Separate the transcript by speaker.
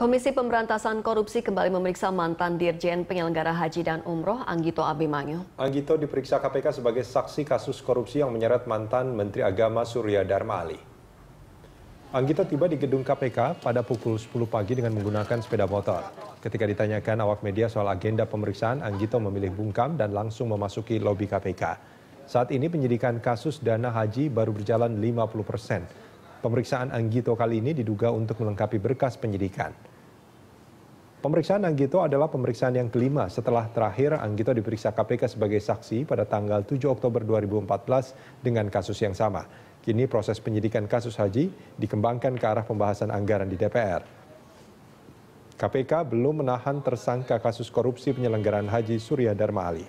Speaker 1: Komisi Pemberantasan Korupsi kembali memeriksa mantan Dirjen Penyelenggara Haji dan Umroh Anggito Abimanyu.
Speaker 2: Anggito diperiksa KPK sebagai saksi kasus korupsi yang menyeret mantan Menteri Agama Surya Dharma Ali. Anggito tiba di gedung KPK pada pukul 10 pagi dengan menggunakan sepeda motor. Ketika ditanyakan awak media soal agenda pemeriksaan, Anggito memilih bungkam dan langsung memasuki lobi KPK. Saat ini penyidikan kasus dana haji baru berjalan 50 persen. Pemeriksaan Anggito kali ini diduga untuk melengkapi berkas penyidikan. Pemeriksaan Anggito adalah pemeriksaan yang kelima setelah terakhir Anggito diperiksa KPK sebagai saksi pada tanggal 7 Oktober 2014 dengan kasus yang sama. Kini proses penyidikan kasus haji dikembangkan ke arah pembahasan anggaran di DPR. KPK belum menahan tersangka kasus korupsi penyelenggaraan haji Surya Dharma Ali.